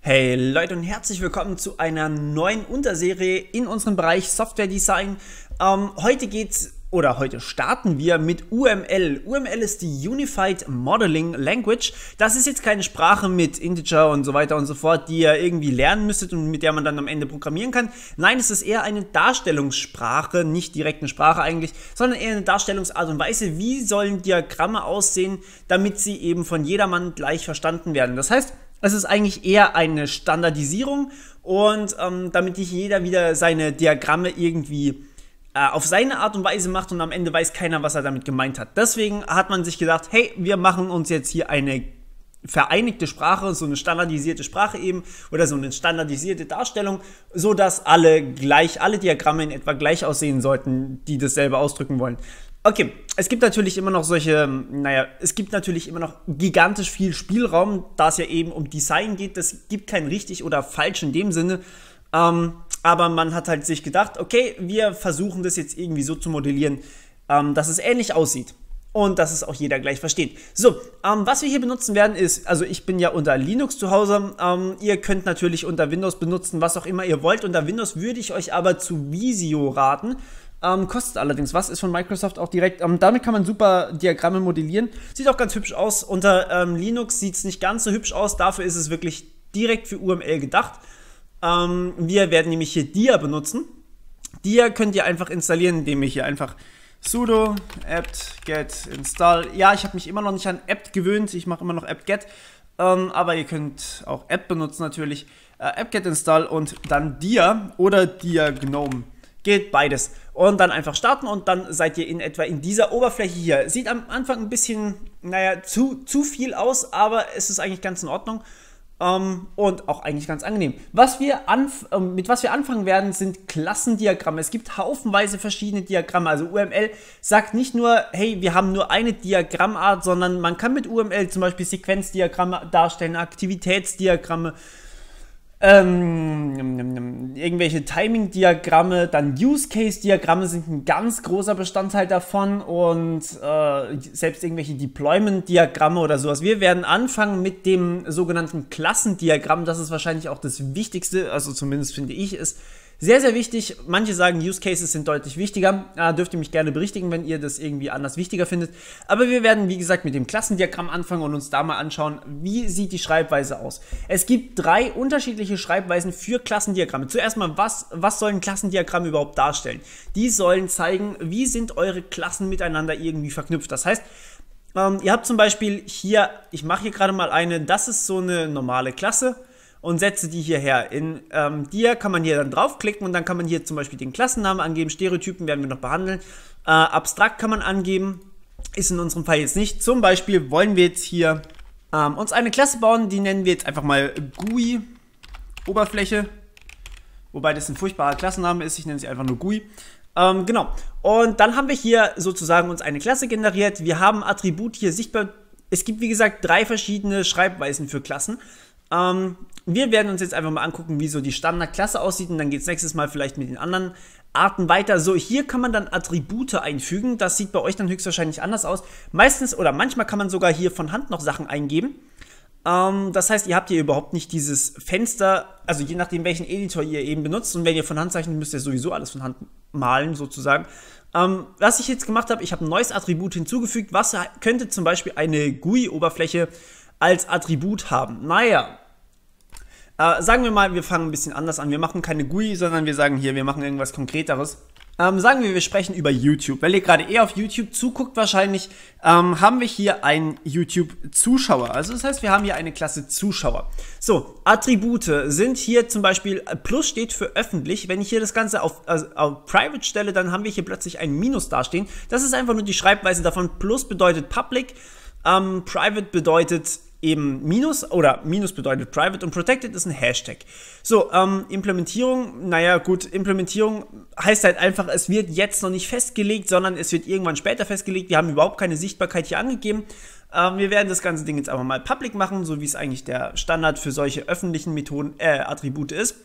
Hey Leute und herzlich willkommen zu einer neuen Unterserie in unserem Bereich Software Design. Ähm, heute geht's oder heute starten wir mit UML. UML ist die Unified Modeling Language. Das ist jetzt keine Sprache mit Integer und so weiter und so fort, die ihr irgendwie lernen müsstet und mit der man dann am Ende programmieren kann. Nein, es ist eher eine Darstellungssprache, nicht direkt eine Sprache eigentlich, sondern eher eine Darstellungsart und Weise, wie sollen Diagramme aussehen, damit sie eben von jedermann gleich verstanden werden. Das heißt, es ist eigentlich eher eine Standardisierung und ähm, damit nicht jeder wieder seine Diagramme irgendwie äh, auf seine Art und Weise macht und am Ende weiß keiner, was er damit gemeint hat. Deswegen hat man sich gedacht, hey, wir machen uns jetzt hier eine vereinigte Sprache, so eine standardisierte Sprache eben oder so eine standardisierte Darstellung, sodass alle gleich, alle Diagramme in etwa gleich aussehen sollten, die dasselbe ausdrücken wollen. Okay, es gibt natürlich immer noch solche, ähm, naja, es gibt natürlich immer noch gigantisch viel Spielraum, da es ja eben um Design geht. Das gibt kein richtig oder falsch in dem Sinne. Ähm, aber man hat halt sich gedacht, okay, wir versuchen das jetzt irgendwie so zu modellieren, ähm, dass es ähnlich aussieht und dass es auch jeder gleich versteht. So, ähm, was wir hier benutzen werden ist, also ich bin ja unter Linux zu Hause, ähm, ihr könnt natürlich unter Windows benutzen, was auch immer ihr wollt. Unter Windows würde ich euch aber zu Visio raten. Ähm, kostet allerdings was, ist von Microsoft auch direkt. Ähm, damit kann man super Diagramme modellieren. Sieht auch ganz hübsch aus. Unter ähm, Linux sieht es nicht ganz so hübsch aus. Dafür ist es wirklich direkt für UML gedacht. Ähm, wir werden nämlich hier Dia benutzen. Dia könnt ihr einfach installieren, indem ihr hier einfach sudo apt get install. Ja, ich habe mich immer noch nicht an apt gewöhnt. Ich mache immer noch apt get. Ähm, aber ihr könnt auch app benutzen natürlich. Äh, apt get install und dann Dia oder Dia Gnome. Gilt beides. Und dann einfach starten und dann seid ihr in etwa in dieser Oberfläche hier. Sieht am Anfang ein bisschen, naja, zu, zu viel aus, aber es ist eigentlich ganz in Ordnung. Um, ähm, und auch eigentlich ganz angenehm. Was wir ähm, mit was wir anfangen werden, sind Klassendiagramme. Es gibt haufenweise verschiedene Diagramme. Also UML sagt nicht nur, hey, wir haben nur eine Diagrammart, sondern man kann mit UML zum Beispiel Sequenzdiagramme darstellen, Aktivitätsdiagramme, ähm, irgendwelche Timing-Diagramme, dann Use-Case-Diagramme sind ein ganz großer Bestandteil davon und äh, selbst irgendwelche Deployment-Diagramme oder sowas. Wir werden anfangen mit dem sogenannten Klassendiagramm. Das ist wahrscheinlich auch das Wichtigste, also zumindest finde ich es. Sehr, sehr wichtig. Manche sagen, Use Cases sind deutlich wichtiger. Ja, ah, dürft ihr mich gerne berichtigen, wenn ihr das irgendwie anders wichtiger findet. Aber wir werden, wie gesagt, mit dem Klassendiagramm anfangen und uns da mal anschauen, wie sieht die Schreibweise aus. Es gibt drei unterschiedliche Schreibweisen für Klassendiagramme. Zuerst mal, was, was sollen Klassendiagramme überhaupt darstellen? Die sollen zeigen, wie sind eure Klassen miteinander irgendwie verknüpft. Das heißt, ähm, ihr habt zum Beispiel hier, ich mache hier gerade mal eine, das ist so eine normale Klasse und setze die hierher. In ähm, dir kann man hier dann draufklicken und dann kann man hier zum Beispiel den Klassennamen angeben. Stereotypen werden wir noch behandeln. Äh, abstrakt kann man angeben, ist in unserem Fall jetzt nicht. Zum Beispiel wollen wir jetzt hier ähm, uns eine Klasse bauen, die nennen wir jetzt einfach mal GUI Oberfläche. Wobei das ein furchtbarer Klassenname ist, ich nenne sie einfach nur GUI. Ähm, genau. Und dann haben wir hier sozusagen uns eine Klasse generiert. Wir haben Attribut hier sichtbar. Es gibt wie gesagt drei verschiedene Schreibweisen für Klassen. Ähm, wir werden uns jetzt einfach mal angucken, wie so die Standardklasse aussieht und dann geht es nächstes Mal vielleicht mit den anderen Arten weiter. So, hier kann man dann Attribute einfügen. Das sieht bei euch dann höchstwahrscheinlich anders aus. Meistens oder manchmal kann man sogar hier von Hand noch Sachen eingeben. Ähm, das heißt, ihr habt hier überhaupt nicht dieses Fenster, also je nachdem, welchen Editor ihr eben benutzt. Und wenn ihr von Hand zeichnet, müsst ihr sowieso alles von Hand malen, sozusagen. Ähm, was ich jetzt gemacht habe, ich habe ein neues Attribut hinzugefügt. Was könnte zum Beispiel eine GUI-Oberfläche als Attribut haben. Naja, äh, sagen wir mal, wir fangen ein bisschen anders an. Wir machen keine GUI, sondern wir sagen hier, wir machen irgendwas Konkreteres. Ähm, sagen wir, wir sprechen über YouTube. Weil ihr gerade eher auf YouTube zuguckt, wahrscheinlich ähm, haben wir hier einen YouTube-Zuschauer. Also das heißt, wir haben hier eine Klasse Zuschauer. So, Attribute sind hier zum Beispiel, Plus steht für öffentlich. Wenn ich hier das Ganze auf, also auf Private stelle, dann haben wir hier plötzlich ein Minus dastehen. Das ist einfach nur die Schreibweise davon. Plus bedeutet Public, ähm, Private bedeutet eben Minus oder Minus bedeutet Private und Protected ist ein Hashtag. So, ähm, Implementierung, naja gut, Implementierung heißt halt einfach, es wird jetzt noch nicht festgelegt, sondern es wird irgendwann später festgelegt. Wir haben überhaupt keine Sichtbarkeit hier angegeben. Ähm, wir werden das ganze Ding jetzt einfach mal public machen, so wie es eigentlich der Standard für solche öffentlichen Methoden, äh, Attribute ist.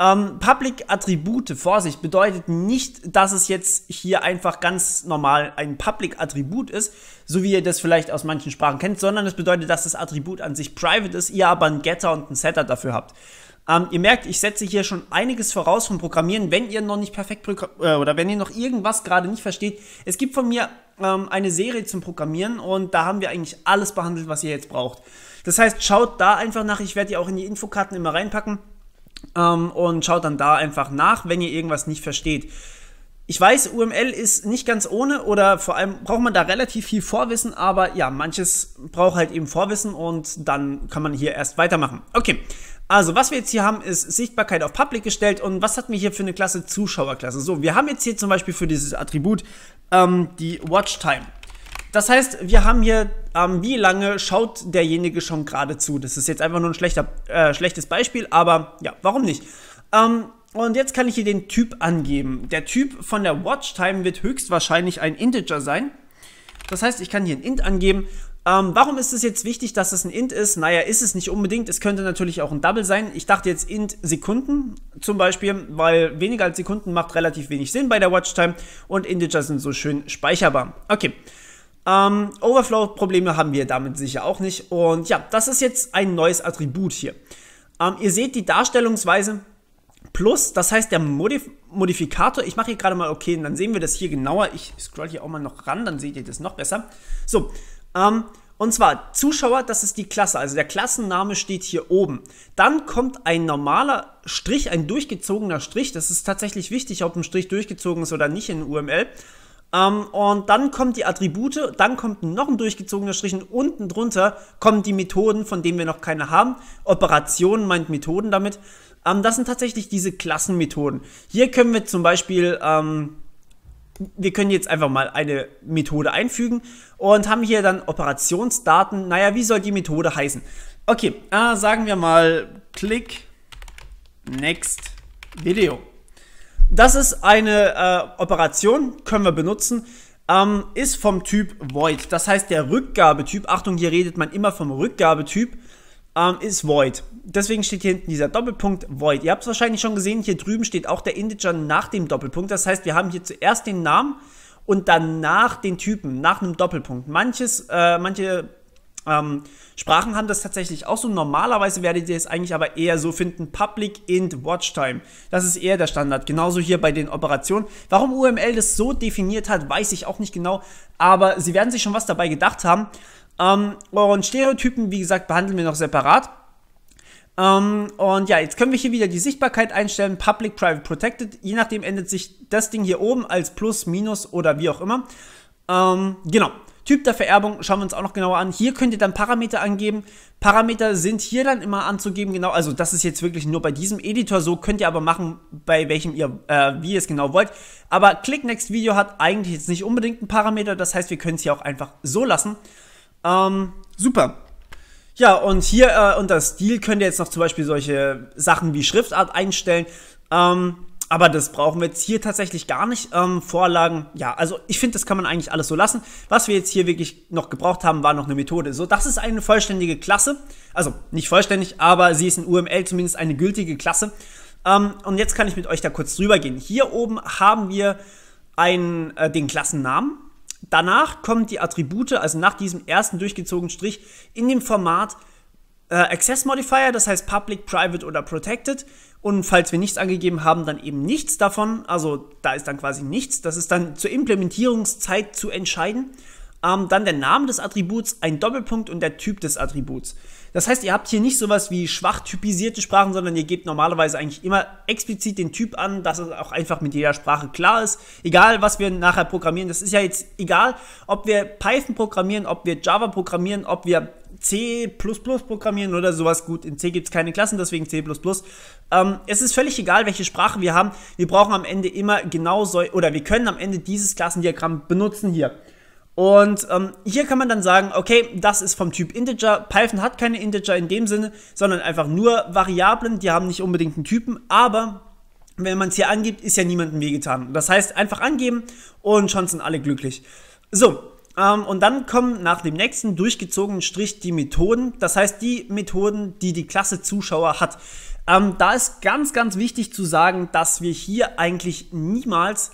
Ähm, Public Attribute, Vorsicht, bedeutet nicht, dass es jetzt hier einfach ganz normal ein Public Attribut ist, so wie ihr das vielleicht aus manchen Sprachen kennt, sondern es bedeutet, dass das Attribut an sich private ist, ihr aber einen Getter und einen Setter dafür habt. Ähm, ihr merkt, ich setze hier schon einiges voraus vom Programmieren, wenn ihr noch nicht perfekt äh, oder wenn ihr noch irgendwas gerade nicht versteht. Es gibt von mir ähm, eine Serie zum Programmieren und da haben wir eigentlich alles behandelt, was ihr jetzt braucht. Das heißt, schaut da einfach nach. Ich werde die auch in die Infokarten immer reinpacken ähm, und schaut dann da einfach nach, wenn ihr irgendwas nicht versteht. Ich weiß, UML ist nicht ganz ohne oder vor allem braucht man da relativ viel Vorwissen, aber ja, manches braucht halt eben Vorwissen und dann kann man hier erst weitermachen. Okay, also was wir jetzt hier haben, ist Sichtbarkeit auf Public gestellt und was hatten wir hier für eine Klasse Zuschauerklasse? So, wir haben jetzt hier zum Beispiel für dieses Attribut ähm, die Watchtime. Das heißt, wir haben hier ähm, wie lange schaut derjenige schon gerade zu? Das ist jetzt einfach nur ein schlechter, äh, schlechtes Beispiel, aber ja, warum nicht? Ähm, und jetzt kann ich hier den Typ angeben. Der Typ von der Watchtime wird höchstwahrscheinlich ein Integer sein. Das heißt, ich kann hier ein int angeben. Ähm, warum ist es jetzt wichtig, dass es ein int ist? Naja, ist es nicht unbedingt. Es könnte natürlich auch ein Double sein. Ich dachte jetzt int Sekunden zum Beispiel, weil weniger als Sekunden macht relativ wenig Sinn bei der Watchtime und Integers sind so schön speicherbar. Okay. Ähm, Overflow-Probleme haben wir damit sicher auch nicht. Und ja, das ist jetzt ein neues Attribut hier. Ähm, ihr seht die Darstellungsweise plus, das heißt der Modif Modifikator, ich mache hier gerade mal OK, und dann sehen wir das hier genauer. Ich scroll hier auch mal noch ran, dann seht ihr das noch besser. So, ähm, und zwar Zuschauer, das ist die Klasse, also der Klassenname steht hier oben. Dann kommt ein normaler Strich, ein durchgezogener Strich, das ist tatsächlich wichtig, ob ein Strich durchgezogen ist oder nicht in UML. Ähm, und dann kommen die Attribute, dann kommt noch ein durchgezogener Strich und unten drunter kommen die Methoden, von denen wir noch keine haben. Operationen meint Methoden damit. Ähm, das sind tatsächlich diese Klassenmethoden. Hier können wir zum Beispiel, ähm, wir können jetzt einfach mal eine Methode einfügen und haben hier dann Operationsdaten. Naja, wie soll die Methode heißen? Okay, äh, sagen wir mal Click Next Video. Das ist eine äh, Operation, können wir benutzen, ähm, ist vom Typ Void. Das heißt, der Rückgabetyp, Achtung, hier redet man immer vom Rückgabetyp, ähm, ist Void. Deswegen steht hier hinten dieser Doppelpunkt Void. Ihr habt es wahrscheinlich schon gesehen, hier drüben steht auch der Integer nach dem Doppelpunkt. Das heißt, wir haben hier zuerst den Namen und danach den Typen, nach einem Doppelpunkt. Manches, äh, manche ähm, Sprachen haben das tatsächlich auch so. Normalerweise werdet ihr es eigentlich aber eher so finden: Public Int Watchtime. Das ist eher der Standard. Genauso hier bei den Operationen. Warum UML das so definiert hat, weiß ich auch nicht genau. Aber sie werden sich schon was dabei gedacht haben. Ähm, und Stereotypen, wie gesagt, behandeln wir noch separat. Um, ähm, und ja, jetzt können wir hier wieder die Sichtbarkeit einstellen, Public, Private, Protected. Je nachdem ändert sich das Ding hier oben als Plus, Minus oder wie auch immer. Um, ähm, genau. Typ der Vererbung schauen wir uns auch noch genauer an. Hier könnt ihr dann Parameter angeben. Parameter sind hier dann immer anzugeben, genau, also das ist jetzt wirklich nur bei diesem Editor so, könnt ihr aber machen, bei welchem ihr, äh, wie ihr es genau wollt. Aber Click Next Video hat eigentlich jetzt nicht unbedingt einen Parameter, das heißt, wir können es hier auch einfach so lassen. Ähm, super. Ja, und hier äh, unter Stil könnt ihr jetzt noch zum Beispiel solche Sachen wie Schriftart einstellen. Ähm, aber das brauchen wir jetzt hier tatsächlich gar nicht. Ähm, Vorlagen, ja, also ich finde, das kann man eigentlich alles so lassen. Was wir jetzt hier wirklich noch gebraucht haben, war noch eine Methode. So, das ist eine vollständige Klasse. Also nicht vollständig, aber sie ist in UML zumindest eine gültige Klasse. Ähm, und jetzt kann ich mit euch da kurz drüber gehen. Hier oben haben wir einen, äh, den Klassennamen. Danach kommen die Attribute, also nach diesem ersten durchgezogenen Strich, in dem Format äh, Access Modifier, das heißt Public, Private oder Protected. Und falls wir nichts angegeben haben, dann eben nichts davon. Also da ist dann quasi nichts. Das ist dann zur Implementierungszeit zu entscheiden. Ähm, dann der Name des Attributs, ein Doppelpunkt und der Typ des Attributs. Das heißt, ihr habt hier nicht sowas wie schwach typisierte Sprachen, sondern ihr gebt normalerweise eigentlich immer explizit den Typ an, dass es auch einfach mit jeder Sprache klar ist. Egal, was wir nachher programmieren, das ist ja jetzt egal, ob wir Python programmieren, ob wir Java programmieren, ob wir C programmieren oder sowas. Gut, in C gibt es keine Klassen, deswegen C. Ähm, es ist völlig egal, welche Sprache wir haben. Wir brauchen am Ende immer genau so, oder wir können am Ende dieses Klassendiagramm benutzen hier. Und ähm, hier kann man dann sagen, okay, das ist vom Typ Integer. Python hat keine Integer in dem Sinne, sondern einfach nur Variablen, die haben nicht unbedingt einen Typen, aber wenn man es hier angibt, ist ja niemandem wehgetan. Das heißt, einfach angeben und schon sind alle glücklich. So, ähm, und dann kommen nach dem nächsten durchgezogenen Strich die Methoden, das heißt die Methoden, die die Klasse Zuschauer hat. Ähm, da ist ganz, ganz wichtig zu sagen, dass wir hier eigentlich niemals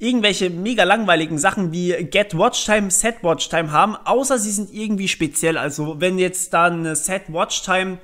irgendwelche mega langweiligen Sachen wie Get Watch Time, Set Watch Time haben, außer sie sind irgendwie speziell. Also wenn jetzt dann Set Watch Time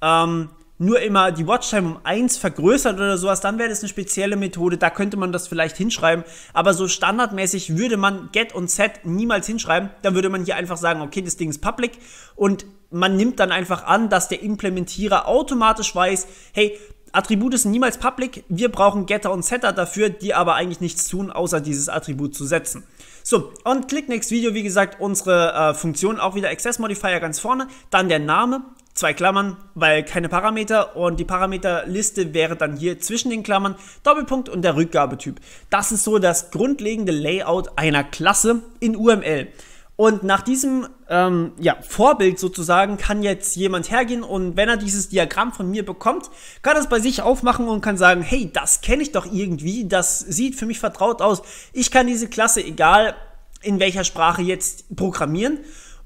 ähm, nur immer die Watchtime um 1 vergrößert oder sowas, dann wäre das eine spezielle Methode, da könnte man das vielleicht hinschreiben, aber so standardmäßig würde man Get und Set niemals hinschreiben, dann würde man hier einfach sagen, okay, das Ding ist public und man nimmt dann einfach an, dass der Implementierer automatisch weiß, hey, Attribute sind niemals public, wir brauchen Getter und Setter dafür, die aber eigentlich nichts tun, außer dieses Attribut zu setzen. So, und klick Next Video, wie gesagt, unsere äh, Funktion auch wieder Access Modifier ganz vorne, dann der Name, zwei Klammern, weil keine Parameter und die Parameterliste wäre dann hier zwischen den Klammern Doppelpunkt und der Rückgabetyp. Das ist so das grundlegende Layout einer Klasse in UML. Und nach diesem ähm, ja, Vorbild sozusagen kann jetzt jemand hergehen und wenn er dieses Diagramm von mir bekommt, kann er es bei sich aufmachen und kann sagen, hey, das kenne ich doch irgendwie, das sieht für mich vertraut aus. Ich kann diese Klasse, egal in welcher Sprache jetzt programmieren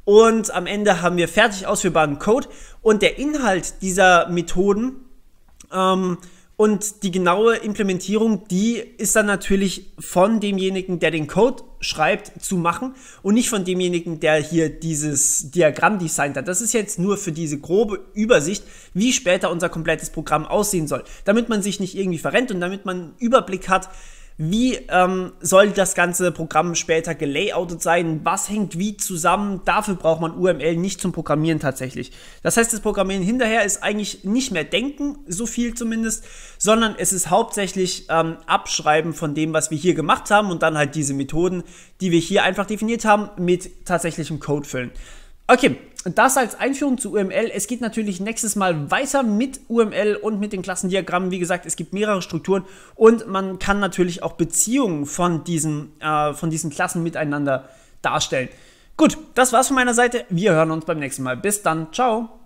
und am Ende haben wir fertig ausführbaren Code und der Inhalt dieser Methoden ähm, und die genaue Implementierung, die ist dann natürlich von demjenigen, der den Code schreibt, zu machen und nicht von demjenigen, der hier dieses Diagramm designt hat. Das ist jetzt nur für diese grobe Übersicht, wie später unser komplettes Programm aussehen soll, damit man sich nicht irgendwie verrennt und damit man einen Überblick hat, wie ähm, soll das ganze Programm später gelayoutet sein? Was hängt wie zusammen? Dafür braucht man UML nicht zum Programmieren tatsächlich. Das heißt, das Programmieren hinterher ist eigentlich nicht mehr Denken, so viel zumindest, sondern es ist hauptsächlich ähm, Abschreiben von dem, was wir hier gemacht haben und dann halt diese Methoden, die wir hier einfach definiert haben, mit tatsächlichem Code füllen. Okay, das als Einführung zu UML. Es geht natürlich nächstes Mal weiter mit UML und mit den Klassendiagrammen. Wie gesagt, es gibt mehrere Strukturen und man kann natürlich auch Beziehungen von diesen, äh, von diesen Klassen miteinander darstellen. Gut, das war's von meiner Seite. Wir hören uns beim nächsten Mal. Bis dann. Ciao.